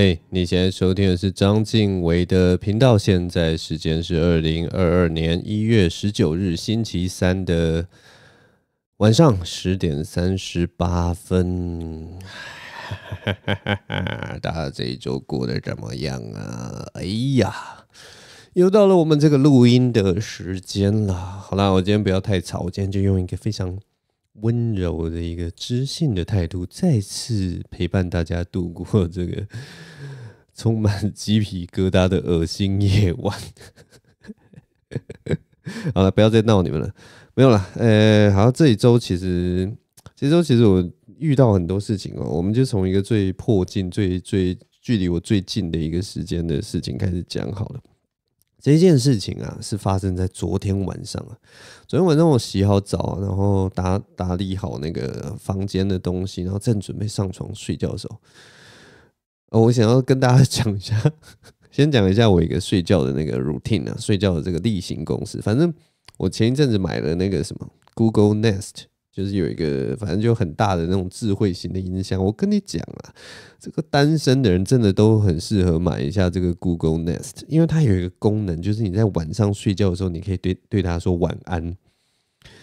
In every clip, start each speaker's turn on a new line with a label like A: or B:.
A: 哎，你现在收听的是张敬伟的频道。现在时间是二零二二年一月十九日星期三的晚上十点三十八分。大家这一周过得怎么样啊？哎呀，又到了我们这个录音的时间了。好啦，我今天不要太吵，我今天就用一个非常温柔的一个知性的态度，再次陪伴大家度过这个。充满鸡皮疙瘩的恶心夜晚，好了，不要再闹你们了，没有了。呃，好，这一周其实，这一周其实我遇到很多事情哦。我们就从一个最迫近、最最距离我最近的一个时间的事情开始讲好了。这件事情啊，是发生在昨天晚上啊。昨天晚上我洗好澡，然后打打理好那个房间的东西，然后正准备上床睡觉的时候。哦，我想要跟大家 讲一下，先讲一下我一个睡觉的那个 routine 啊，睡觉的这个例行公式。反正我前一阵子买了那个什么 Google Nest，就是有一个反正就很大的那种智慧型的音箱。我跟你讲啊，这个单身的人真的都很适合买一下这个 Google Nest，因为它有一个功能，就是你在晚上睡觉的时候，你可以对对它说晚安，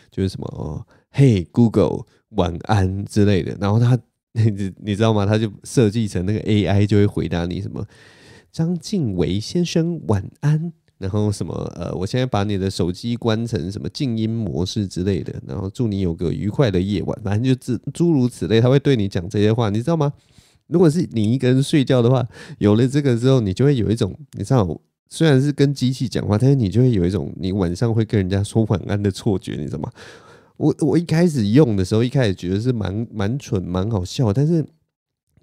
A: 就是什么哦，Hey Google，晚安之类的，然后它。你 你知道吗？他就设计成那个 AI 就会回答你什么“张静伟先生晚安”，然后什么呃，我现在把你的手机关成什么静音模式之类的，然后祝你有个愉快的夜晚。反正就诸诸如此类，他会对你讲这些话，你知道吗？如果是你一个人睡觉的话，有了这个之后，你就会有一种你知道，虽然是跟机器讲话，但是你就会有一种你晚上会跟人家说晚安的错觉，你知道吗？我我一开始用的时候，一开始觉得是蛮蛮蠢蛮好笑，但是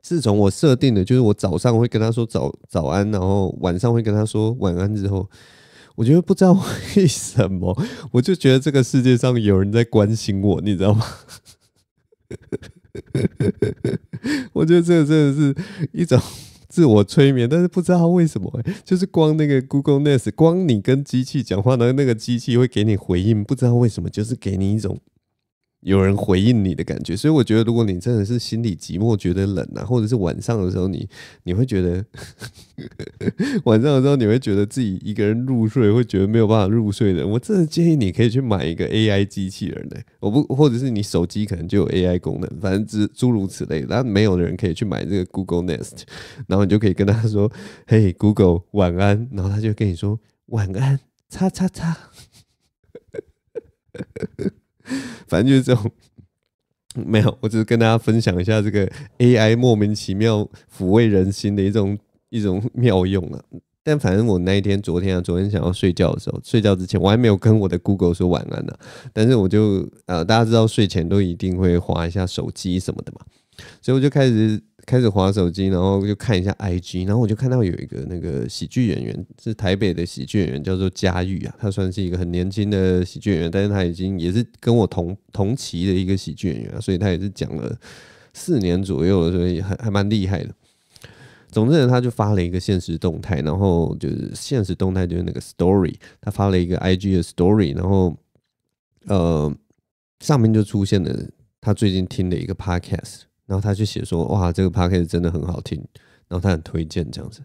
A: 自从我设定的，就是我早上会跟他说早早安，然后晚上会跟他说晚安之后，我觉得不知道 为什么，我就觉得这个世界上有人在关心我，你知道吗？我觉得这个真的是一种。自我催眠，但是不知道为什么，就是光那个 Google Nest，光你跟机器讲话呢，那个机器会给你回应，不知道为什么，就是给你一种。有人回应你的感觉，所以我觉得，如果你真的是心里寂寞、觉得冷啊，或者是晚上的时候，你你会觉得，晚上的时候你会觉得自己一个人入睡会觉得没有办法入睡的。我真的建议你可以去买一个 AI 机器人呢，我不，或者是你手机可能就有 AI 功能，反正诸诸如此类。后没有的人可以去买这个 Google Nest，然后你就可以跟他说：“嘿，Google，晚安。”然后他就跟你说：“晚安，擦擦擦。” 反正就是这种，没有，我只是跟大家分享一下这个 AI 莫名其妙抚慰人心的一种一种妙用啊。但反正我那一天、昨天啊，昨天想要睡觉的时候，睡觉之前我还没有跟我的 Google 说晚安呢。但是我就呃，大家知道睡前都一定会划一下手机什么的嘛，所以我就开始。开始划手机，然后就看一下 IG，然后我就看到有一个那个喜剧演员，是台北的喜剧演员，叫做佳玉啊。他算是一个很年轻的喜剧演员，但是他已经也是跟我同同期的一个喜剧演员啊，所以他也是讲了四年左右，所以还还蛮厉害的。总之，呢，他就发了一个现实动态，然后就是现实动态就是那个 story，他发了一个 IG 的 story，然后呃上面就出现了他最近听的一个 podcast。然后他就写说，哇，这个 p 克 d a 真的很好听，然后他很推荐这样子。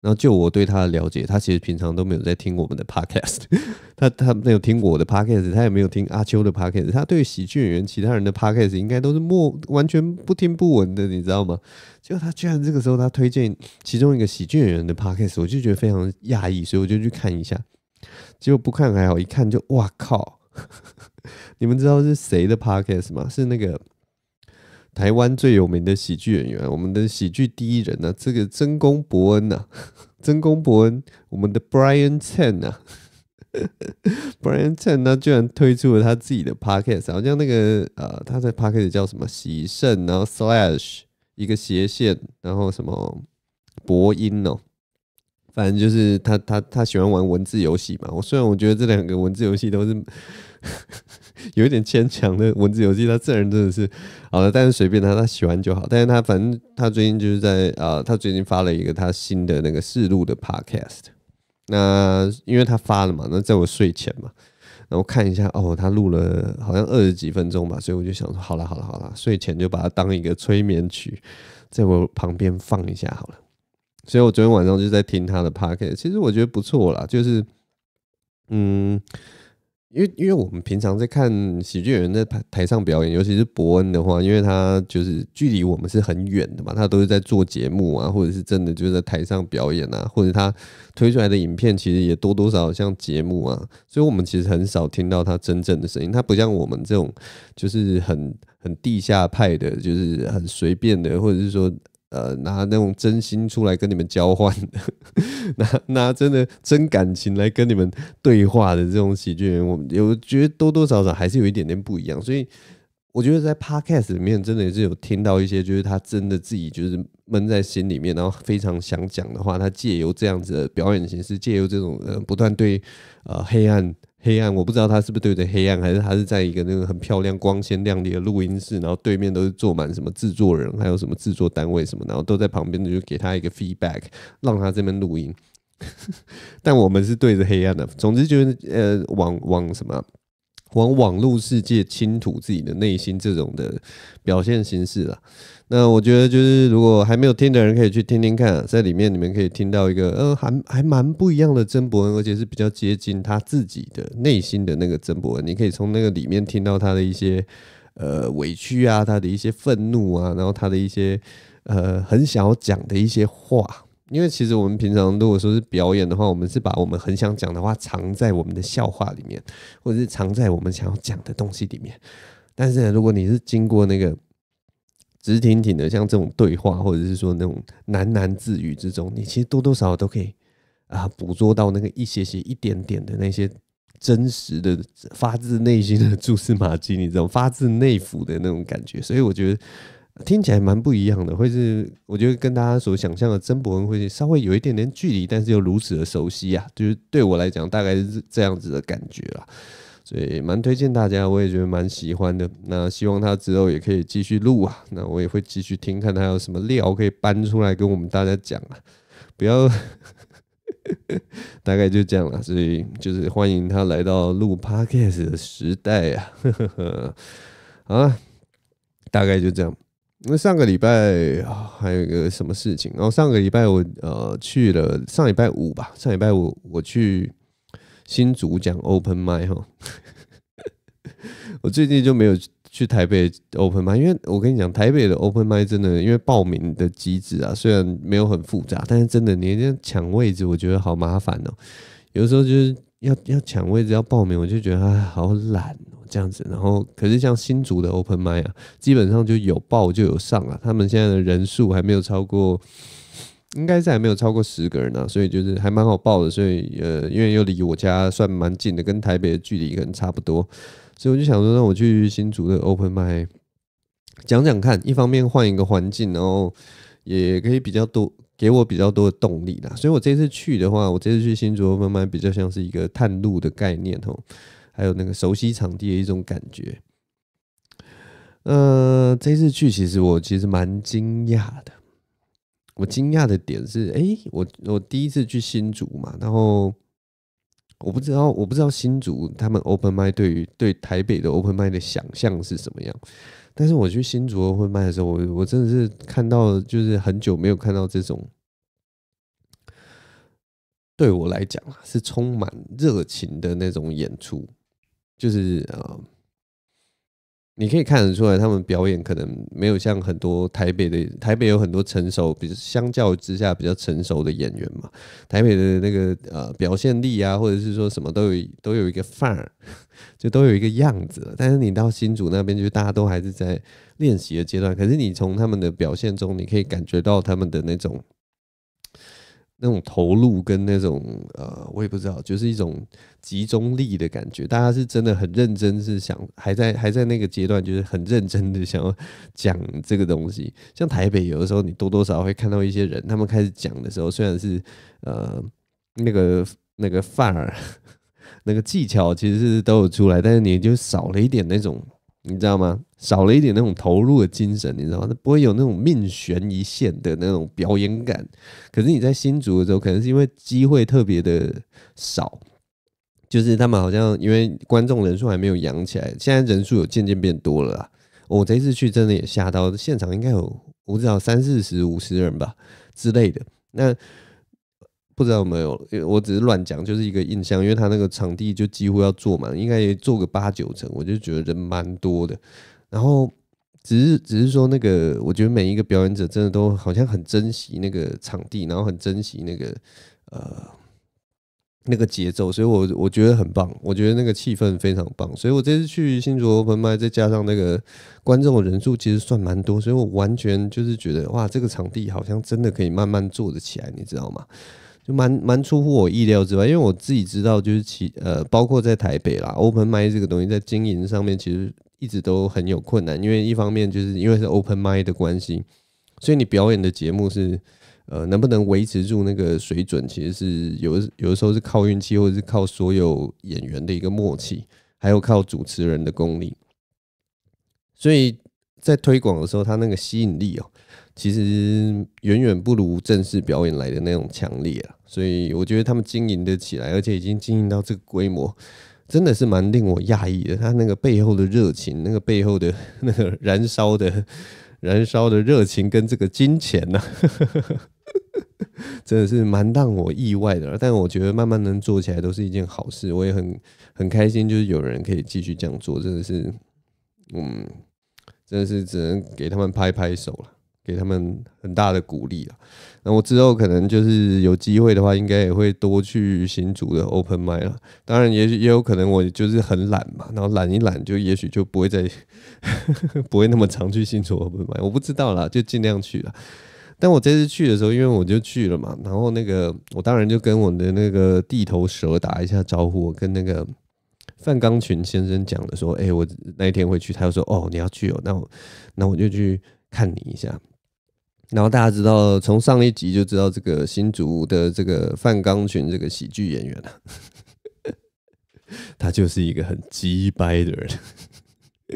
A: 然后就我对他的了解，他其实平常都没有在听我们的 podcast，他他没有听我的 podcast，他也没有听阿秋的 podcast，他对喜剧演员其他人的 podcast 应该都是默完全不听不闻的，你知道吗？结果他居然这个时候他推荐其中一个喜剧演员的 podcast，我就觉得非常讶异，所以我就去看一下。结果不看还好，一看就哇靠！你们知道是谁的 podcast 吗？是那个。台湾最有名的喜剧演员，我们的喜剧第一人呢，这个曾公伯恩呐，曾公伯恩，我们的 Brian Chen 呐，Brian Chen 他居然推出了他自己的 Podcast，好像那个呃，他的 Podcast 叫什么喜盛，然后 Slash 一个斜线，然后什么伯音哦，反正就是他他他喜欢玩文字游戏嘛。我虽然我觉得这两个文字游戏都是。有一点牵强的文字游戏，他这人真的是好了，但是随便他，他喜欢就好。但是他反正他最近就是在啊，他最近发了一个他新的那个试录的 podcast。那因为他发了嘛，那在我睡前嘛，然后看一下哦，他录了好像二十几分钟吧，所以我就想说好了，好了，好了，睡前就把它当一个催眠曲，在我旁边放一下好了。所以我昨天晚上就在听他的 podcast，其实我觉得不错啦，就是嗯。因为，因为我们平常在看喜剧演员在台台上表演，尤其是伯恩的话，因为他就是距离我们是很远的嘛，他都是在做节目啊，或者是真的就是在台上表演啊，或者他推出来的影片其实也多多少少像节目啊，所以我们其实很少听到他真正的声音，他不像我们这种就是很很地下派的，就是很随便的，或者是说。呃，拿那种真心出来跟你们交换，拿 拿真的真感情来跟你们对话的这种喜剧人，我们有觉得多多少少还是有一点点不一样。所以我觉得在 podcast 里面，真的也是有听到一些，就是他真的自己就是闷在心里面，然后非常想讲的话，他借由这样子的表演形式，借由这种呃不断对呃黑暗。黑暗，我不知道他是不是对着黑暗，还是他是在一个那个很漂亮、光鲜亮丽的录音室，然后对面都是坐满什么制作人，还有什么制作单位什么，然后都在旁边就给他一个 feedback，让他这边录音。但我们是对着黑暗的，总之就是呃，往往什么，往网络世界倾吐自己的内心这种的表现形式了。那我觉得就是，如果还没有听的人，可以去听听看，在里面你们可以听到一个，呃，还还蛮不一样的曾伯恩，而且是比较接近他自己的内心的那个曾伯恩。你可以从那个里面听到他的一些，呃，委屈啊，他的一些愤怒啊，然后他的一些，呃，很想要讲的一些话。因为其实我们平常如果说是表演的话，我们是把我们很想讲的话藏在我们的笑话里面，或者是藏在我们想要讲的东西里面。但是如果你是经过那个。直挺挺的，像这种对话，或者是说那种喃喃自语之中，你其实多多少少都可以啊捕捉到那个一些些、一点点的那些真实的、发自内心的蛛丝马迹，你知道发自内腑的那种感觉。所以我觉得听起来蛮不一样的，会是我觉得跟大家所想象的曾博文会稍微有一点点距离，但是又如此的熟悉啊，就是对我来讲大概是这样子的感觉了。所以蛮推荐大家，我也觉得蛮喜欢的。那希望他之后也可以继续录啊，那我也会继续听，看他有什么料可以搬出来跟我们大家讲啊。不要，大概就这样了。所以就是欢迎他来到录 podcast 的时代啊。啊，大概就这样。那上个礼拜还有一个什么事情然、后上个礼拜我呃去了，上礼拜五吧，上礼拜五我去。新竹讲 Open 麦哈，我最近就没有去台北 Open 麦，因为我跟你讲，台北的 Open 麦真的，因为报名的机制啊，虽然没有很复杂，但是真的你人家抢位置，我觉得好麻烦哦。有时候就是要要抢位置要报名，我就觉得哎，好懒哦这样子。然后，可是像新竹的 Open 麦啊，基本上就有报就有上了，他们现在的人数还没有超过。应该是还没有超过十个人呢，所以就是还蛮好报的，所以呃，因为又离我家算蛮近的，跟台北的距离可能差不多，所以我就想说让我去新竹的 Open m y 讲讲看，一方面换一个环境，然后也可以比较多给我比较多的动力啦。所以我这次去的话，我这次去新竹 Open y 比较像是一个探路的概念哦，还有那个熟悉场地的一种感觉。呃，这次去其实我其实蛮惊讶的。我惊讶的点是，哎，我我第一次去新竹嘛，然后我不知道我不知道新竹他们 open 麦对于对台北的 open 麦的想象是什么样，但是我去新竹 open 麦的时候，我我真的是看到就是很久没有看到这种，对我来讲啊是充满热情的那种演出，就是呃。你可以看得出来，他们表演可能没有像很多台北的台北有很多成熟，比如相较之下比较成熟的演员嘛。台北的那个呃表现力啊，或者是说什么都有都有一个范儿，就都有一个样子。但是你到新竹那边，就大家都还是在练习的阶段。可是你从他们的表现中，你可以感觉到他们的那种。那种投入跟那种呃，我也不知道，就是一种集中力的感觉。大家是真的很认真，是想还在还在那个阶段，就是很认真的想要讲这个东西。像台北，有的时候你多多少少会看到一些人，他们开始讲的时候，虽然是呃那个那个范儿、那个技巧，其实是都有出来，但是你就少了一点那种，你知道吗？少了一点那种投入的精神，你知道吗？不会有那种命悬一线的那种表演感。可是你在新竹的时候，可能是因为机会特别的少，就是他们好像因为观众人数还没有养起来，现在人数有渐渐变多了。我这次去真的也吓到，现场应该有我知道三四十、五十人吧之类的。那不知道有没有，因为我只是乱讲，就是一个印象，因为他那个场地就几乎要坐满，应该也坐个八九成，我就觉得人蛮多的。然后只是只是说那个，我觉得每一个表演者真的都好像很珍惜那个场地，然后很珍惜那个呃那个节奏，所以我我觉得很棒，我觉得那个气氛非常棒。所以我这次去新竹 Open 麦，再加上那个观众人数其实算蛮多，所以我完全就是觉得哇，这个场地好像真的可以慢慢做的起来，你知道吗？就蛮蛮出乎我意料之外，因为我自己知道就是其呃，包括在台北啦，Open 麦这个东西在经营上面其实。一直都很有困难，因为一方面就是因为是 open mic 的关系，所以你表演的节目是，呃，能不能维持住那个水准，其实是有有的时候是靠运气，或者是靠所有演员的一个默契，还有靠主持人的功力。所以在推广的时候，它那个吸引力哦，其实远远不如正式表演来的那种强烈啊。所以我觉得他们经营的起来，而且已经经营到这个规模。真的是蛮令我讶异的，他那个背后的热情，那个背后的 那个燃烧的、燃烧的热情，跟这个金钱呢，真的是蛮让我意外的。但我觉得慢慢能做起来都是一件好事，我也很很开心，就是有人可以继续这样做，真的是，嗯，真的是只能给他们拍拍手了，给他们很大的鼓励了。那我之后可能就是有机会的话，应该也会多去新竹的 Open m 麦了。当然，也许也有可能我就是很懒嘛，然后懒一懒就也许就不会再 不会那么常去新竹 Open m 麦，我不知道啦，就尽量去了。但我这次去的时候，因为我就去了嘛，然后那个我当然就跟我的那个地头蛇打一下招呼，我跟那个范刚群先生讲的说：“哎，我那一天会去。”他就说：“哦，你要去哦，那我那我就去看你一下。”然后大家知道，从上一集就知道这个新竹的这个范刚群这个喜剧演员了，他就是一个很鸡掰的人。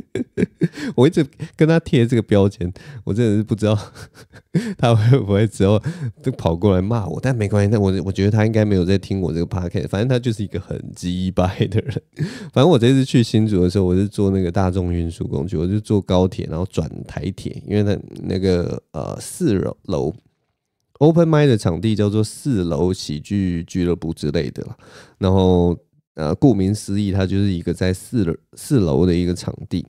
A: 我一直跟他贴这个标签，我真的是不知道 他会不会之后就跑过来骂我，但没关系，但我我觉得他应该没有在听我这个 p o c a t 反正他就是一个很鸡掰的人。反正我这次去新竹的时候，我是坐那个大众运输工具，我就坐高铁，然后转台铁，因为他那个呃四楼 open mind 的场地叫做四楼喜剧俱乐部之类的了，然后。呃，顾名思义，它就是一个在四四楼的一个场地。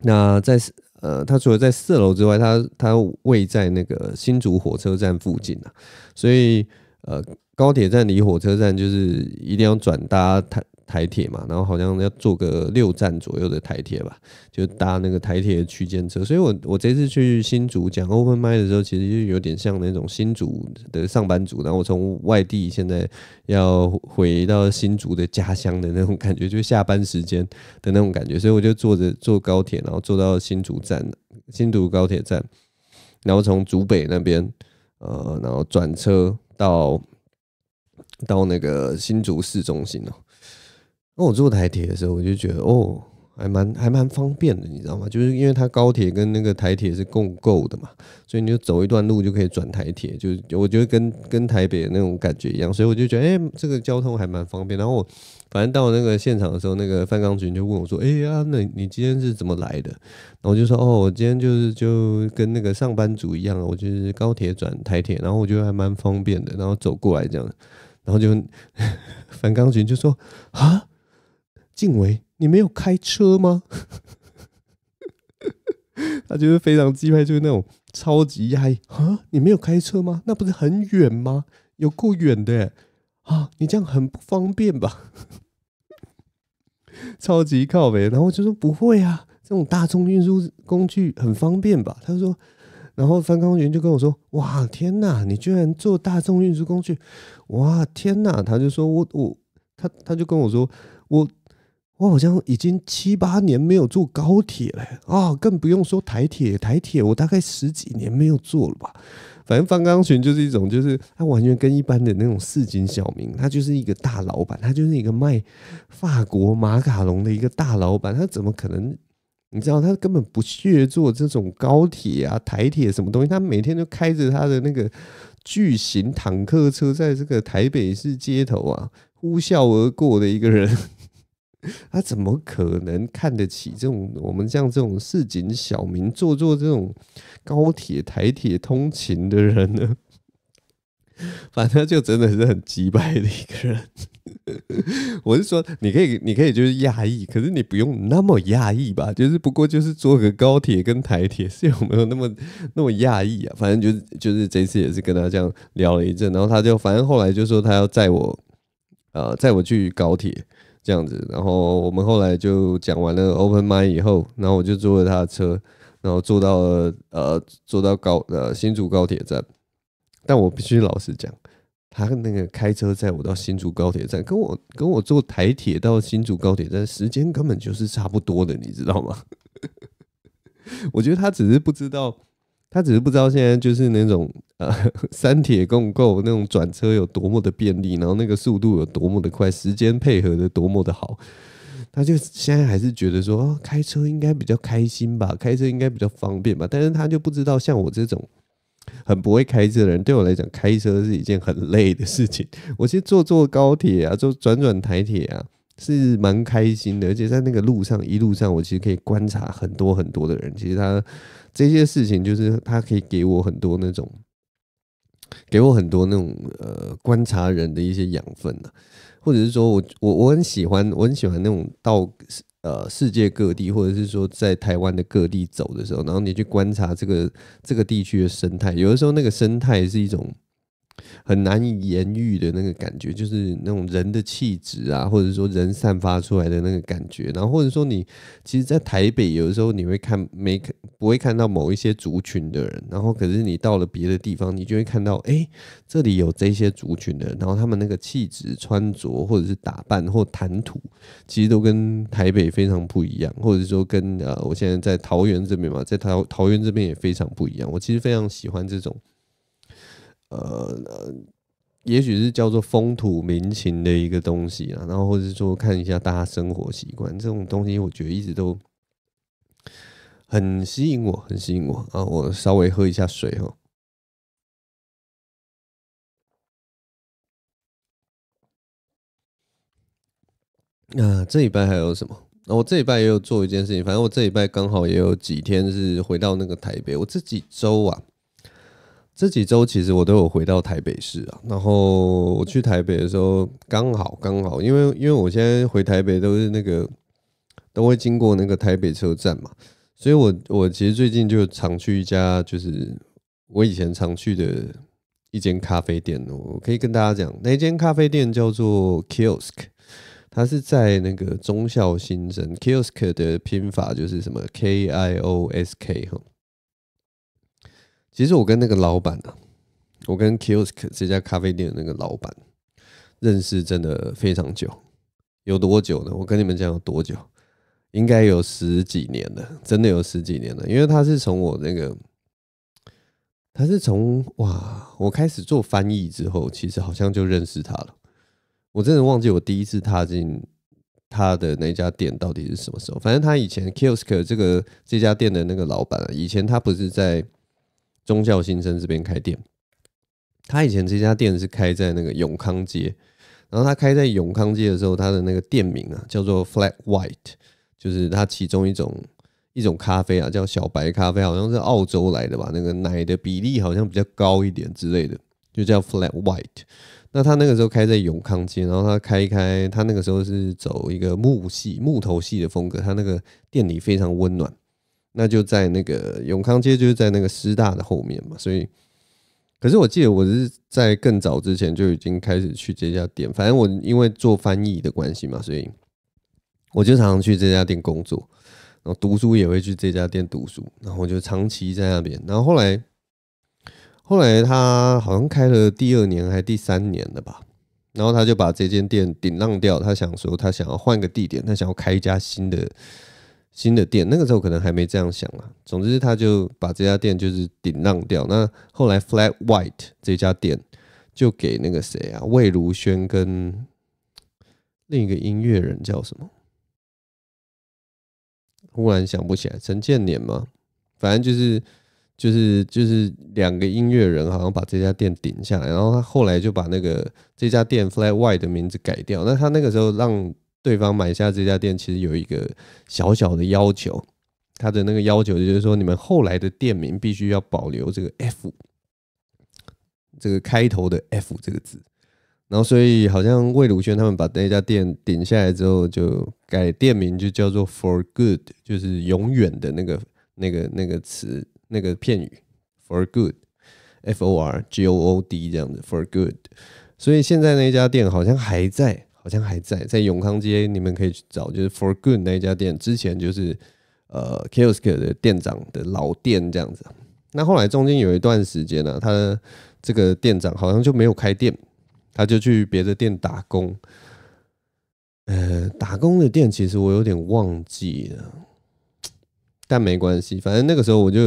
A: 那在呃，它除了在四楼之外，它它位在那个新竹火车站附近啊，所以呃，高铁站离火车站就是一定要转搭它。台铁嘛，然后好像要坐个六站左右的台铁吧，就搭那个台铁区间车。所以，我我这次去新竹讲 Open 麦的时候，其实就有点像那种新竹的上班族，然后我从外地现在要回到新竹的家乡的那种感觉，就下班时间的那种感觉。所以我就坐着坐高铁，然后坐到新竹站，新竹高铁站，然后从竹北那边，呃，然后转车到到那个新竹市中心哦。那我坐台铁的时候，我就觉得哦，还蛮还蛮方便的，你知道吗？就是因为它高铁跟那个台铁是共购的嘛，所以你就走一段路就可以转台铁，就是我觉得跟跟台北那种感觉一样，所以我就觉得哎，这个交通还蛮方便。然后我反正到那个现场的时候，那个范钢琴就问我说：“哎呀，那你今天是怎么来的？”然后我就说：“哦，我今天就是就跟那个上班族一样，我就是高铁转台铁，然后我觉得还蛮方便的，然后走过来这样，然后就 范钢琴就说啊。”静伟，你没有开车吗？他就是非常鸡派，就是那种超级压抑啊！你没有开车吗？那不是很远吗？有够远的啊！你这样很不方便吧？超级靠北，然后就说不会啊，这种大众运输工具很方便吧？他说，然后翻工员就跟我说：“哇，天哪，你居然坐大众运输工具！哇，天哪！”他就说我我他他就跟我说我。我好像已经七八年没有坐高铁了啊，更不用说台铁。台铁我大概十几年没有坐了吧。反正方刚群就是一种，就是他完全跟一般的那种市井小民，他就是一个大老板，他就是一个卖法国马卡龙的一个大老板，他怎么可能？你知道，他根本不屑坐这种高铁啊、台铁什么东西，他每天都开着他的那个巨型坦克车，在这个台北市街头啊呼啸而过的一个人。他 怎么可能看得起这种我们像这种市井小民做做这种高铁台铁通勤的人呢？反正就真的是很击败的一个人。我是说，你可以，你可以就是讶异，可是你不用那么讶异吧？就是不过就是坐个高铁跟台铁，是有没有那么那么讶异啊。反正就是就是这次也是跟他这样聊了一阵，然后他就反正后来就说他要载我，呃，载我去高铁。这样子，然后我们后来就讲完了 Open Mind 以后，然后我就坐了他的车，然后坐到了呃坐到高呃新竹高铁站。但我必须老实讲，他那个开车载我到新竹高铁站，跟我跟我坐台铁到新竹高铁站时间根本就是差不多的，你知道吗？我觉得他只是不知道。他只是不知道现在就是那种呃，三铁共构那种转车有多么的便利，然后那个速度有多么的快，时间配合的多么的好。他就现在还是觉得说，哦，开车应该比较开心吧，开车应该比较方便吧。但是他就不知道像我这种很不会开车的人，对我来讲，开车是一件很累的事情。我其实坐坐高铁啊，坐转转台铁啊，是蛮开心的，而且在那个路上，一路上我其实可以观察很多很多的人，其实他。这些事情就是他可以给我很多那种，给我很多那种呃观察人的一些养分呢，或者是说我我我很喜欢我很喜欢那种到呃世界各地或者是说在台湾的各地走的时候，然后你去观察这个这个地区的生态，有的时候那个生态是一种。很难以言喻的那个感觉，就是那种人的气质啊，或者说人散发出来的那个感觉。然后或者说你其实，在台北有的时候你会看没看不会看到某一些族群的人，然后可是你到了别的地方，你就会看到，哎，这里有这些族群的人，然后他们那个气质、穿着或者是打扮或谈吐，其实都跟台北非常不一样，或者说跟呃，我现在在桃园这边嘛，在桃桃园这边也非常不一样。我其实非常喜欢这种。呃，也许是叫做风土民情的一个东西啦，然后或者说看一下大家生活习惯这种东西，我觉得一直都很吸引我，很吸引我啊！我稍微喝一下水哦。那这一拜还有什么？那我这一拜也有做一件事情，反正我这一拜刚好也有几天是回到那个台北，我这几周啊。这几周其实我都有回到台北市啊，然后我去台北的时候刚好刚好，因为因为我现在回台北都是那个都会经过那个台北车站嘛，所以我我其实最近就常去一家就是我以前常去的一间咖啡店，我可以跟大家讲那间咖啡店叫做 Kiosk，它是在那个忠孝新生，Kiosk 的拼法就是什么 K I O S K 哈。其实我跟那个老板呢，我跟 Kiosk 这家咖啡店的那个老板认识真的非常久，有多久呢？我跟你们讲有多久，应该有十几年了，真的有十几年了。因为他是从我那个，他是从哇，我开始做翻译之后，其实好像就认识他了。我真的忘记我第一次踏进他的那家店到底是什么时候。反正他以前 Kiosk 这个这家店的那个老板，以前他不是在。宗教新生这边开店，他以前这家店是开在那个永康街，然后他开在永康街的时候，他的那个店名啊叫做 Flat White，就是他其中一种一种咖啡啊叫小白咖啡，好像是澳洲来的吧，那个奶的比例好像比较高一点之类的，就叫 Flat White。那他那个时候开在永康街，然后他开一开，他那个时候是走一个木系木头系的风格，他那个店里非常温暖。那就在那个永康街，就是在那个师大的后面嘛。所以，可是我记得我是在更早之前就已经开始去这家店。反正我因为做翻译的关系嘛，所以我就常常去这家店工作。然后读书也会去这家店读书。然后我就长期在那边。然后后来，后来他好像开了第二年还是第三年了吧？然后他就把这间店顶浪掉。他想说他想要换个地点，他想要开一家新的。新的店，那个时候可能还没这样想嘛。总之，他就把这家店就是顶让掉。那后来，Flat White 这家店就给那个谁啊，魏如萱跟另一个音乐人叫什么？忽然想不起来，陈建年嘛。反正就是就是就是两个音乐人好像把这家店顶下来。然后他后来就把那个这家店 Flat White 的名字改掉。那他那个时候让。对方买下这家店，其实有一个小小的要求，他的那个要求就是说，你们后来的店名必须要保留这个 “F” 这个开头的 “F” 这个字。然后，所以好像魏鲁轩他们把那家店顶下来之后，就改店名就叫做 “For Good”，就是永远的那个、那个、那个词、那个片语 “For Good”，F O R G O O D 这样子 “For Good”。所以现在那家店好像还在。好像还在在永康街，你们可以去找，就是 For Good 那家店。之前就是呃 Kiosk 的店长的老店这样子。那后来中间有一段时间呢，他这个店长好像就没有开店，他就去别的店打工。呃，打工的店其实我有点忘记了。但没关系，反正那个时候我就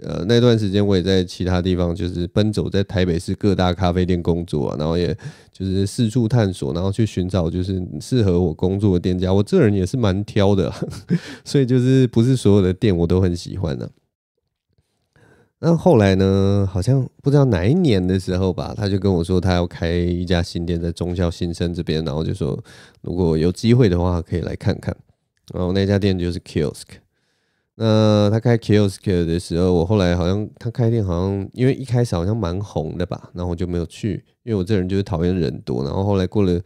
A: 呃那段时间我也在其他地方就是奔走在台北市各大咖啡店工作，然后也就是四处探索，然后去寻找就是适合我工作的店家。我这人也是蛮挑的，所以就是不是所有的店我都很喜欢的。那后来呢，好像不知道哪一年的时候吧，他就跟我说他要开一家新店在中校新生这边，然后就说如果有机会的话可以来看看。然后那家店就是 Kiosk。那他开 Kiosk 的时候，我后来好像他开店好像因为一开始好像蛮红的吧，然后我就没有去，因为我这人就是讨厌人多。然后后来过了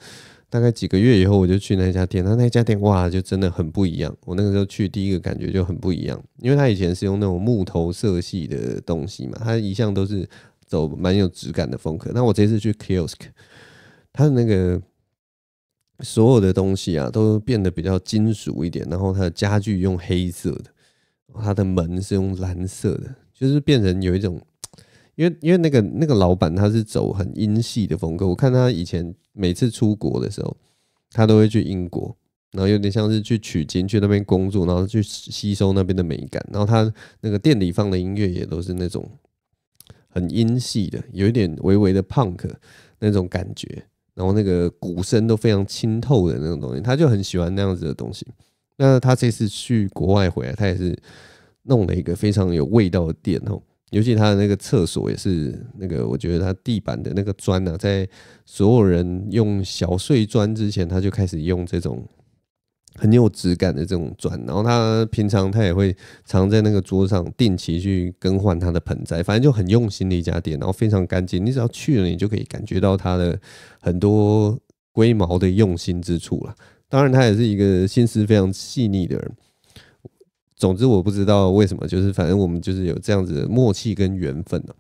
A: 大概几个月以后，我就去那家店。那那家店哇，就真的很不一样。我那个时候去第一个感觉就很不一样，因为他以前是用那种木头色系的东西嘛，他一向都是走蛮有质感的风格。那我这次去 Kiosk，他的那个所有的东西啊，都变得比较金属一点，然后他的家具用黑色的。他的门是用蓝色的，就是变成有一种，因为因为那个那个老板他是走很英系的风格。我看他以前每次出国的时候，他都会去英国，然后有点像是去取经去那边工作，然后去吸收那边的美感。然后他那个店里放的音乐也都是那种很英系的，有一点微微的 punk 那种感觉。然后那个鼓声都非常清透的那种东西，他就很喜欢那样子的东西。那他这次去国外回来，他也是弄了一个非常有味道的店哦。尤其他的那个厕所也是那个，我觉得他地板的那个砖呢，在所有人用小碎砖之前，他就开始用这种很有质感的这种砖。然后他平常他也会常在那个桌上定期去更换他的盆栽，反正就很用心的一家店，然后非常干净。你只要去了，你就可以感觉到他的很多龟毛的用心之处了。当然，他也是一个心思非常细腻的人。总之，我不知道为什么，就是反正我们就是有这样子的默契跟缘分呢。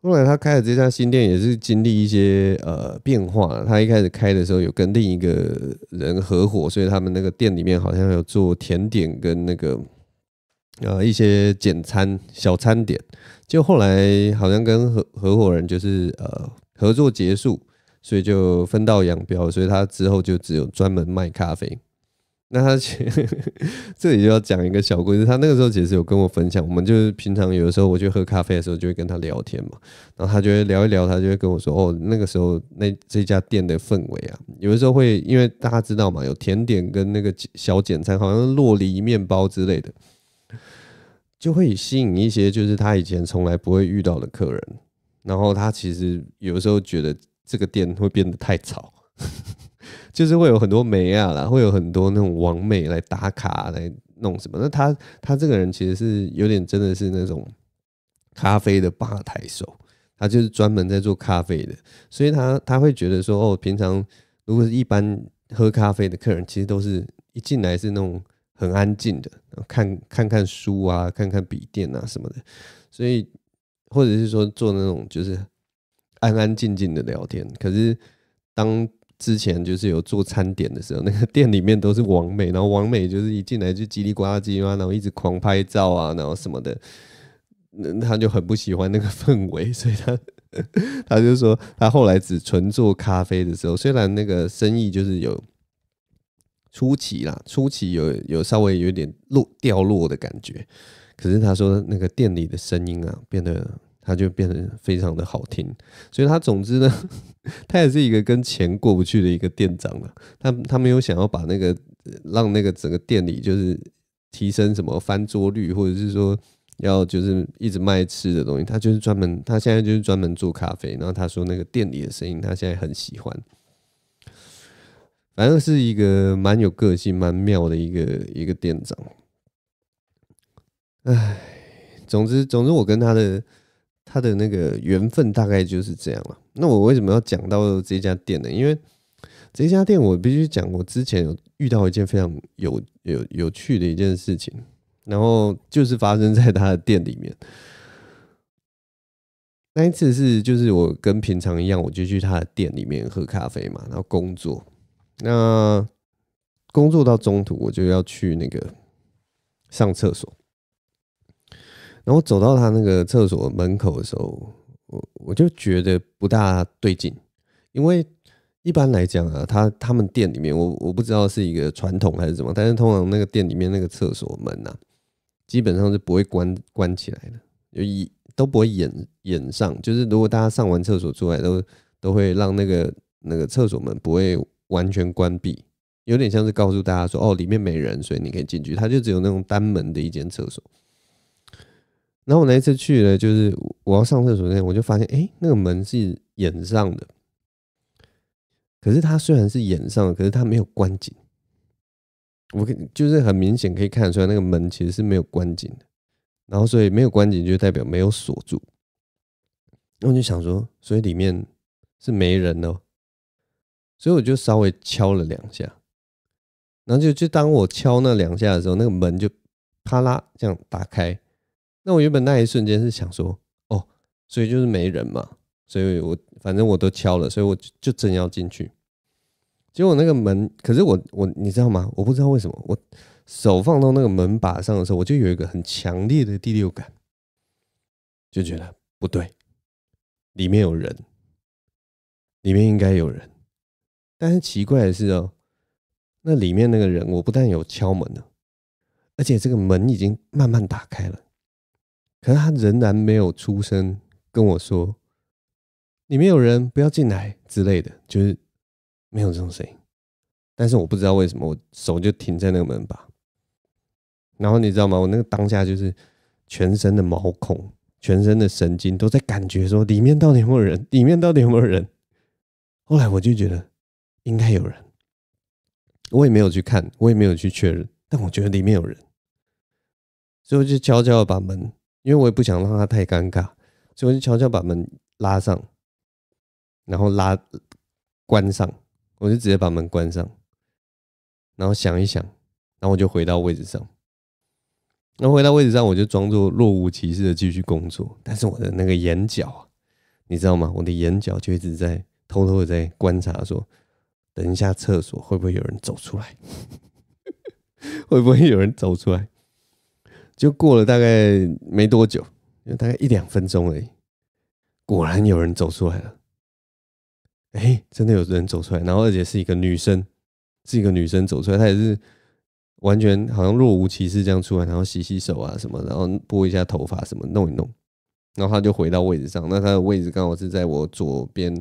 A: 后来他开了这家新店，也是经历一些呃变化。他一开始开的时候有跟另一个人合伙，所以他们那个店里面好像有做甜点跟那个呃一些简餐小餐点。就后来好像跟合合伙人就是呃合作结束。所以就分道扬镳，所以他之后就只有专门卖咖啡。那他 这里就要讲一个小故事。他那个时候其实有跟我分享，我们就是平常有的时候我去喝咖啡的时候，就会跟他聊天嘛。然后他就会聊一聊，他就会跟我说：“哦，那个时候那这家店的氛围啊，有的时候会因为大家知道嘛，有甜点跟那个小简餐，好像洛梨面包之类的，就会吸引一些就是他以前从来不会遇到的客人。然后他其实有的时候觉得。”这个店会变得太吵，就是会有很多媒啊，啦，会有很多那种网媒来打卡来弄什么。那他他这个人其实是有点真的是那种咖啡的吧台手，他就是专门在做咖啡的，所以他他会觉得说，哦，平常如果是一般喝咖啡的客人，其实都是一进来是那种很安静的，看看看书啊，看看笔电啊什么的，所以或者是说做那种就是。安安静静的聊天，可是当之前就是有做餐点的时候，那个店里面都是王美，然后王美就是一进来就叽里呱啦唧啦，然后一直狂拍照啊，然后什么的，那他就很不喜欢那个氛围，所以他 他就说他后来只纯做咖啡的时候，虽然那个生意就是有初期啦，初期有有稍微有点落掉落的感觉，可是他说那个店里的声音啊变得。他就变得非常的好听，所以他总之呢，他 也是一个跟钱过不去的一个店长了。他他没有想要把那个让那个整个店里就是提升什么翻桌率，或者是说要就是一直卖吃的东西，他就是专门他现在就是专门做咖啡。然后他说那个店里的声音，他现在很喜欢，反正是一个蛮有个性、蛮妙的一个一个店长。唉，总之总之，我跟他的。他的那个缘分大概就是这样了。那我为什么要讲到这家店呢？因为这家店我必须讲，我之前有遇到一件非常有有有趣的一件事情，然后就是发生在他的店里面。那一次是就是我跟平常一样，我就去他的店里面喝咖啡嘛，然后工作。那工作到中途，我就要去那个上厕所。然后走到他那个厕所门口的时候，我我就觉得不大对劲，因为一般来讲啊，他他们店里面，我我不知道是一个传统还是什么，但是通常那个店里面那个厕所门呐，基本上是不会关关起来的，就一都不会掩掩上，就是如果大家上完厕所出来，都都会让那个那个厕所门不会完全关闭，有点像是告诉大家说哦，里面没人，所以你可以进去。它就只有那种单门的一间厕所。然后我那一次去了，就是我要上厕所那天，我就发现，哎，那个门是掩上的。可是它虽然是掩上，可是它没有关紧。我就是很明显可以看得出来，那个门其实是没有关紧的。然后所以没有关紧，就代表没有锁住。那我就想说，所以里面是没人哦。所以我就稍微敲了两下，然后就就当我敲那两下的时候，那个门就啪啦这样打开。那我原本那一瞬间是想说，哦，所以就是没人嘛，所以我反正我都敲了，所以我就真要进去。结果那个门，可是我我你知道吗？我不知道为什么，我手放到那个门把上的时候，我就有一个很强烈的第六感，就觉得不对，里面有人，里面应该有人。但是奇怪的是哦，那里面那个人，我不但有敲门了，而且这个门已经慢慢打开了。可是他仍然没有出声跟我说：“里面有人，不要进来”之类的，就是没有这种声音。但是我不知道为什么，我手就停在那个门把。然后你知道吗？我那个当下就是全身的毛孔、全身的神经都在感觉说：“里面到底有没有人？里面到底有没有人？”后来我就觉得应该有人，我也没有去看，我也没有去确认，但我觉得里面有人，所以我就悄悄的把门。因为我也不想让他太尴尬，所以我就悄悄把门拉上，然后拉关上，我就直接把门关上，然后想一想，然后我就回到位置上。那回到位置上，我就装作若无其事的继续工作。但是我的那个眼角，你知道吗？我的眼角就一直在偷偷的在观察，说等一下厕所会不会有人走出来，会不会有人走出来。就过了大概没多久，大概一两分钟而已。果然有人走出来了，哎，真的有人走出来。然后而且是一个女生，是一个女生走出来，她也是完全好像若无其事这样出来，然后洗洗手啊什么，然后拨一下头发什么弄一弄，然后她就回到位置上。那她的位置刚好是在我左边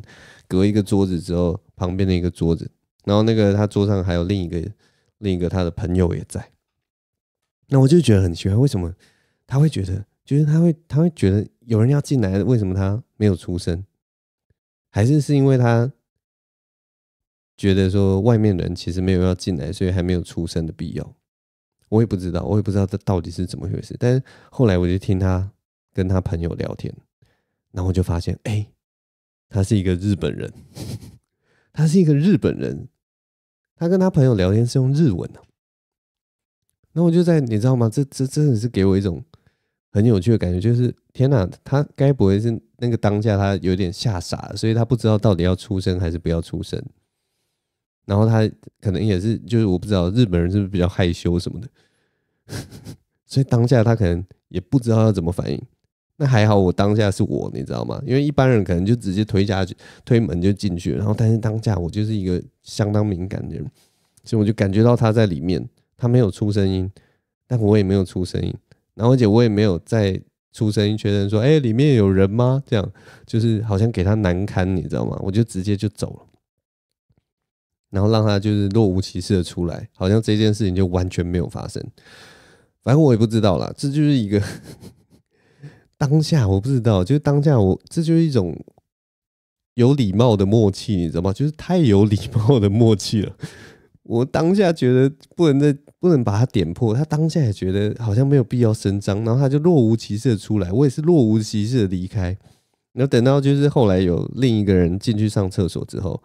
A: 隔一个桌子之后旁边的一个桌子，然后那个她桌上还有另一个另一个她的朋友也在。那我就觉得很奇怪，为什么他会觉得，就是他会，他会觉得有人要进来，为什么他没有出声？还是是因为他觉得说外面人其实没有要进来，所以还没有出声的必要？我也不知道，我也不知道这到底是怎么回事。但是后来我就听他跟他朋友聊天，然后就发现，哎，他是一个日本人，他是一个日本人，他跟他朋友聊天是用日文的。那我就在，你知道吗？这这真的是给我一种很有趣的感觉，就是天哪，他该不会是那个当下他有点吓傻，所以他不知道到底要出声还是不要出声。然后他可能也是，就是我不知道日本人是不是比较害羞什么的，所以当下他可能也不知道要怎么反应。那还好，我当下是我，你知道吗？因为一般人可能就直接推下去，推门就进去然后但是当下我就是一个相当敏感的人，所以我就感觉到他在里面。他没有出声音，但我也没有出声音。然后而且我也没有再出声音，确认说：“哎，里面有人吗？”这样就是好像给他难堪，你知道吗？我就直接就走了，然后让他就是若无其事的出来，好像这件事情就完全没有发生。反正我也不知道啦，这就是一个 当下我不知道，就是当下我这就是一种有礼貌的默契，你知道吗？就是太有礼貌的默契了。我当下觉得不能再不能把它点破，他当下也觉得好像没有必要声张，然后他就若无其事的出来，我也是若无其事的离开。然后等到就是后来有另一个人进去上厕所之后，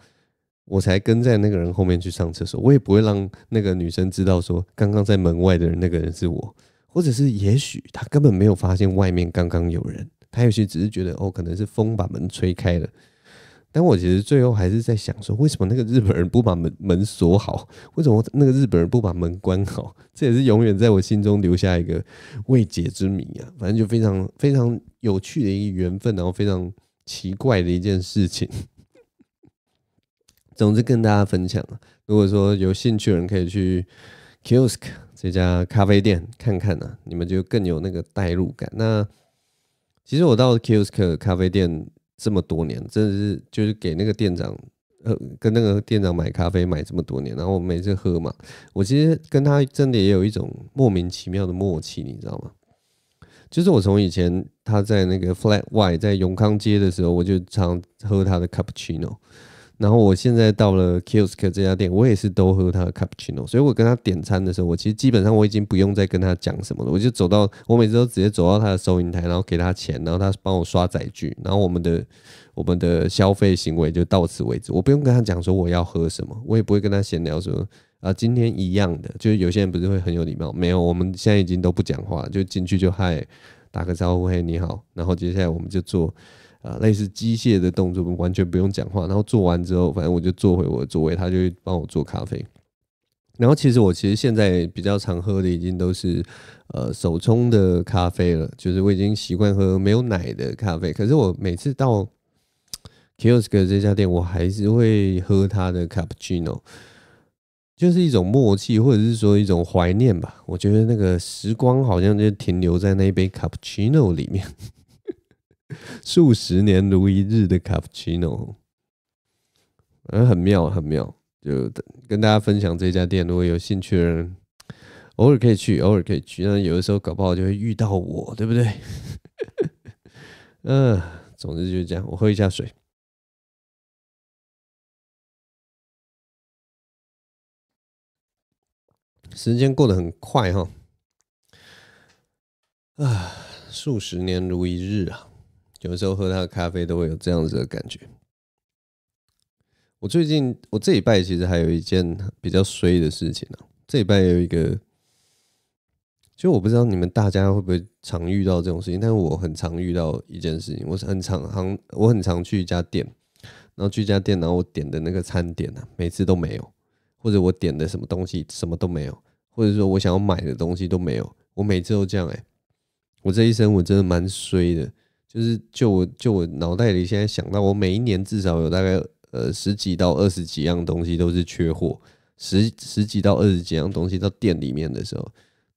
A: 我才跟在那个人后面去上厕所。我也不会让那个女生知道说刚刚在门外的人那个人是我，或者是也许他根本没有发现外面刚刚有人，他也许只是觉得哦可能是风把门吹开了。但我其实最后还是在想说，为什么那个日本人不把门门锁好？为什么那个日本人不把门关好？这也是永远在我心中留下一个未解之谜啊！反正就非常非常有趣的一个缘分，然后非常奇怪的一件事情。总之，跟大家分享了。如果说有兴趣的人可以去 Kiosk 这家咖啡店看看呢，你们就更有那个代入感。那其实我到 Kiosk 咖啡店。这么多年，真的是就是给那个店长，呃，跟那个店长买咖啡买这么多年，然后我每次喝嘛，我其实跟他真的也有一种莫名其妙的默契，你知道吗？就是我从以前他在那个 Flat w Y 在永康街的时候，我就常喝他的 Cappuccino。然后我现在到了 Kiosk 这家店，我也是都喝他的 Cappuccino，所以我跟他点餐的时候，我其实基本上我已经不用再跟他讲什么了，我就走到，我每次都直接走到他的收银台，然后给他钱，然后他帮我刷载具，然后我们的我们的消费行为就到此为止，我不用跟他讲说我要喝什么，我也不会跟他闲聊说啊今天一样的，就是有些人不是会很有礼貌，没有，我们现在已经都不讲话，就进去就嗨打个招呼嘿你好，然后接下来我们就做。啊，类似机械的动作，完全不用讲话。然后做完之后，反正我就坐回我的座位，他就帮我做咖啡。然后其实我其实现在比较常喝的已经都是呃手冲的咖啡了，就是我已经习惯喝没有奶的咖啡。可是我每次到 Kiosk 这家店，我还是会喝他的 Cappuccino，就是一种默契，或者是说一种怀念吧。我觉得那个时光好像就停留在那一杯 Cappuccino 里面。数十年如一日的卡布奇诺，嗯，很妙，很妙。就跟大家分享这家店，如果有兴趣的人，偶尔可以去，偶尔可以去。那有的时候搞不好就会遇到我，对不对？嗯，总之就是这样。我喝一下水。时间过得很快哈，啊，数十年如一日啊。有时候喝他的咖啡都会有这样子的感觉。我最近我这礼拜其实还有一件比较衰的事情呢。这礼拜有一个，其实我不知道你们大家会不会常遇到这种事情，但是我很常遇到一件事情。我是很常很我很常去一家店，然后去一家店，然后我点的那个餐点呢，每次都没有，或者我点的什么东西什么都没有，或者说我想要买的东西都没有，我每次都这样哎。我这一生我真的蛮衰的。就是就我就我脑袋里现在想到，我每一年至少有大概呃十几到二十几样东西都是缺货，十十几到二十几样东西到店里面的时候，